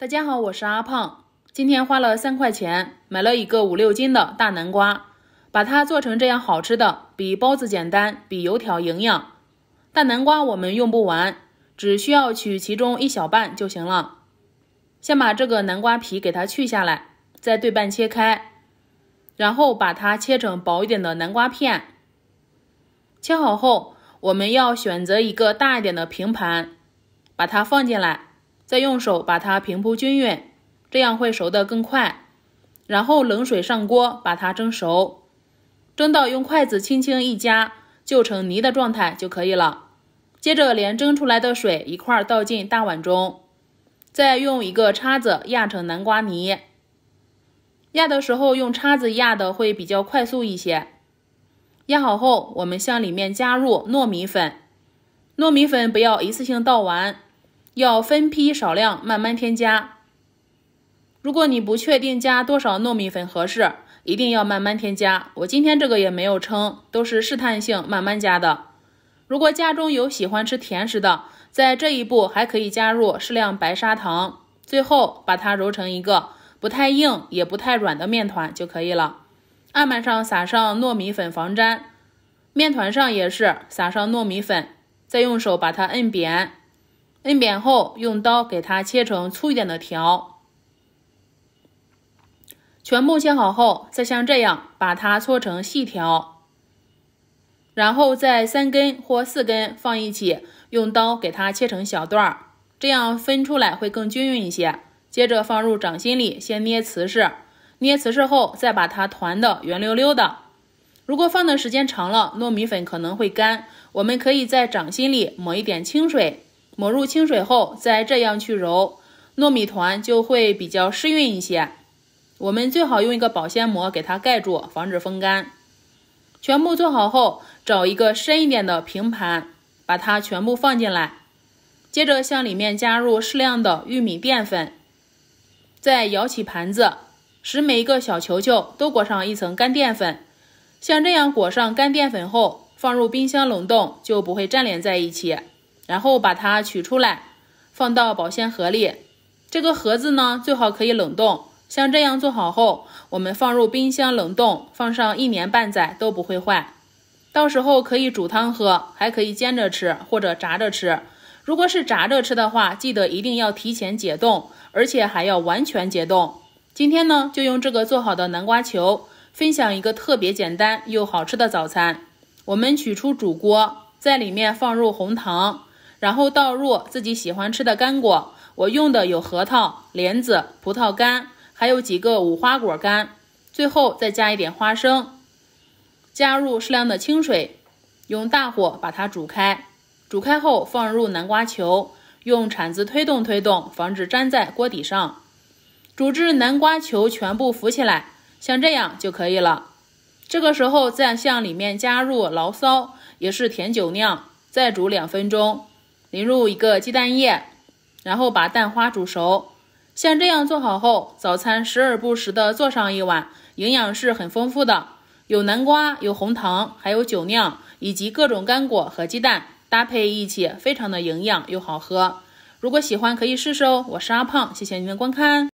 大家好，我是阿胖。今天花了三块钱买了一个五六斤的大南瓜，把它做成这样好吃的，比包子简单，比油条营养。大南瓜我们用不完，只需要取其中一小半就行了。先把这个南瓜皮给它去下来，再对半切开，然后把它切成薄一点的南瓜片。切好后，我们要选择一个大一点的平盘，把它放进来。再用手把它平铺均匀，这样会熟得更快。然后冷水上锅把它蒸熟，蒸到用筷子轻轻一夹就成泥的状态就可以了。接着连蒸出来的水一块倒进大碗中，再用一个叉子压成南瓜泥。压的时候用叉子压的会比较快速一些。压好后，我们向里面加入糯米粉，糯米粉不要一次性倒完。要分批少量慢慢添加。如果你不确定加多少糯米粉合适，一定要慢慢添加。我今天这个也没有称，都是试探性慢慢加的。如果家中有喜欢吃甜食的，在这一步还可以加入适量白砂糖。最后把它揉成一个不太硬也不太软的面团就可以了。案板上撒上糯米粉防粘，面团上也是撒上糯米粉，再用手把它摁扁。摁扁后，用刀给它切成粗一点的条。全部切好后，再像这样把它搓成细条，然后再三根或四根放一起，用刀给它切成小段儿，这样分出来会更均匀一些。接着放入掌心里，先捏瓷实，捏瓷实后再把它团的圆溜溜的。如果放的时间长了，糯米粉可能会干，我们可以在掌心里抹一点清水。抹入清水后，再这样去揉糯米团就会比较湿润一些。我们最好用一个保鲜膜给它盖住，防止风干。全部做好后，找一个深一点的平盘，把它全部放进来，接着向里面加入适量的玉米淀粉，再舀起盘子，使每一个小球球都裹上一层干淀粉。像这样裹上干淀粉后，放入冰箱冷冻，就不会粘连在一起。然后把它取出来，放到保鲜盒里。这个盒子呢，最好可以冷冻。像这样做好后，我们放入冰箱冷冻，放上一年半载都不会坏。到时候可以煮汤喝，还可以煎着吃或者炸着吃。如果是炸着吃的话，记得一定要提前解冻，而且还要完全解冻。今天呢，就用这个做好的南瓜球，分享一个特别简单又好吃的早餐。我们取出煮锅，在里面放入红糖。然后倒入自己喜欢吃的干果，我用的有核桃、莲子、葡萄干，还有几个无花果干。最后再加一点花生，加入适量的清水，用大火把它煮开。煮开后放入南瓜球，用铲子推动推动，防止粘在锅底上。煮至南瓜球全部浮起来，像这样就可以了。这个时候再向里面加入醪糟，也是甜酒酿，再煮两分钟。淋入一个鸡蛋液，然后把蛋花煮熟。像这样做好后，早餐时而不时的做上一碗，营养是很丰富的。有南瓜，有红糖，还有酒酿，以及各种干果和鸡蛋搭配一起，非常的营养又好喝。如果喜欢，可以试试哦。我是阿胖，谢谢您的观看。